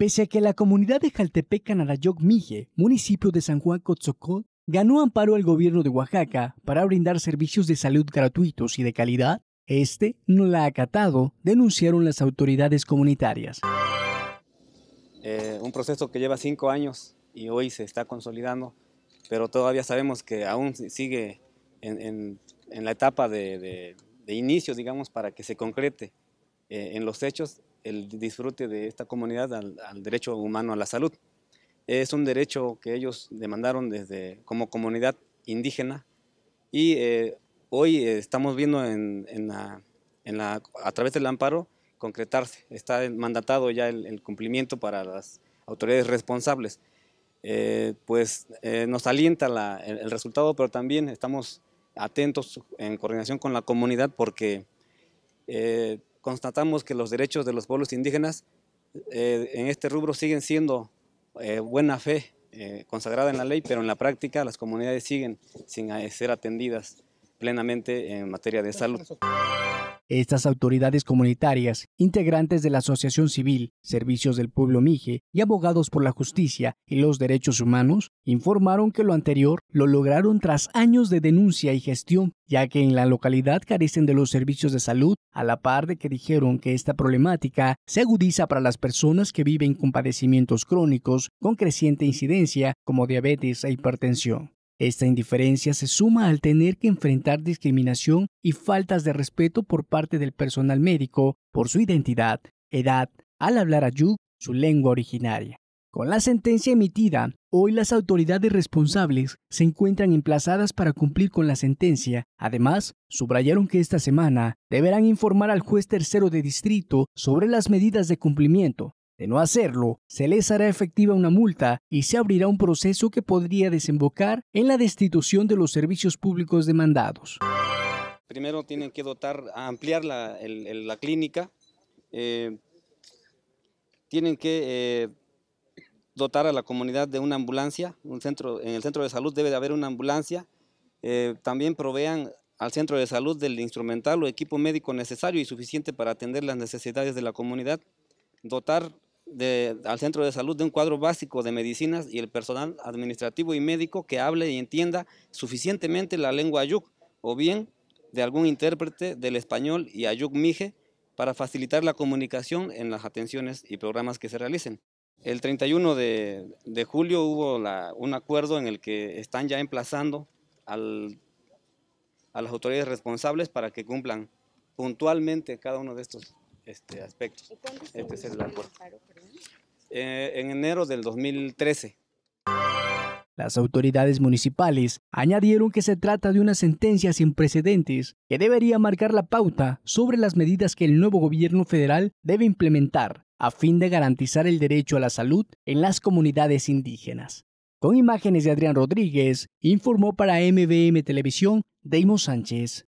Pese a que la comunidad de Jaltepec, Arayoc Mije, municipio de San Juan Cotzocó, ganó amparo al gobierno de Oaxaca para brindar servicios de salud gratuitos y de calidad, este no la ha acatado, denunciaron las autoridades comunitarias. Eh, un proceso que lleva cinco años y hoy se está consolidando, pero todavía sabemos que aún sigue en, la etapa de, de, de inicio, digamos, para que se concrete eh, en los hechos el disfrute de esta comunidad al, derecho humano a la salud. Es un derecho que ellos demandaron desde como comunidad indígena y eh, hoy eh, estamos viendo en, en la, a través del amparo concretarse. Está mandatado ya el, cumplimiento para las autoridades responsables. pues nos alienta el, resultado, pero también estamos atentos en coordinación con la comunidad porque constatamos que los derechos de los pueblos indígenas eh, en este rubro siguen siendo eh, buena fe eh, consagrada en la ley, pero en la práctica las comunidades siguen sin ser atendidas plenamente en materia de salud. Estas autoridades comunitarias, integrantes de la Asociación Civil, Servicios del Pueblo Mije y abogados por la justicia y los derechos humanos, informaron que lo anterior lo lograron tras años de denuncia y gestión, ya que en la localidad carecen de los servicios de salud, a la par de que dijeron que esta problemática se agudiza para las personas que viven con padecimientos crónicos con creciente incidencia como diabetes e hipertensión. Esta indiferencia se suma al tener que enfrentar discriminación y faltas de respeto por parte del personal médico por su identidad, edad, al hablar Yuk su lengua originaria. Con la sentencia emitida, hoy las autoridades responsables se encuentran emplazadas para cumplir con la sentencia. Además, subrayaron que esta semana deberán informar al juez tercero de distrito sobre las medidas de cumplimiento, de no hacerlo, se les hará efectiva una multa y se abrirá un proceso que podría desembocar en la destitución de los servicios públicos demandados. Primero tienen que dotar, ampliar la, clínica, eh, tienen que eh, dotar a la comunidad de una ambulancia, un centro, en el centro de salud debe de haber una ambulancia, eh, también provean al centro de salud del instrumental o equipo médico necesario y suficiente para atender las necesidades de la comunidad, dotar al centro de salud de un cuadro básico de medicinas y el personal administrativo y médico que hable y entienda suficientemente la lengua ayuk, o bien de algún intérprete del español y ayuk mije para facilitar la comunicación en las atenciones y programas que se realicen. El 31 de, julio hubo un acuerdo en el que están ya emplazando a las autoridades responsables para que cumplan puntualmente cada uno de estos este, este es el eh, en enero del 2013. Las autoridades municipales añadieron que se trata de una sentencia sin precedentes que debería marcar la pauta sobre las medidas que el nuevo gobierno federal debe implementar a fin de garantizar el derecho a la salud en las comunidades indígenas. Con imágenes de Adrián Rodríguez, informó para MBM Televisión deimos Sánchez.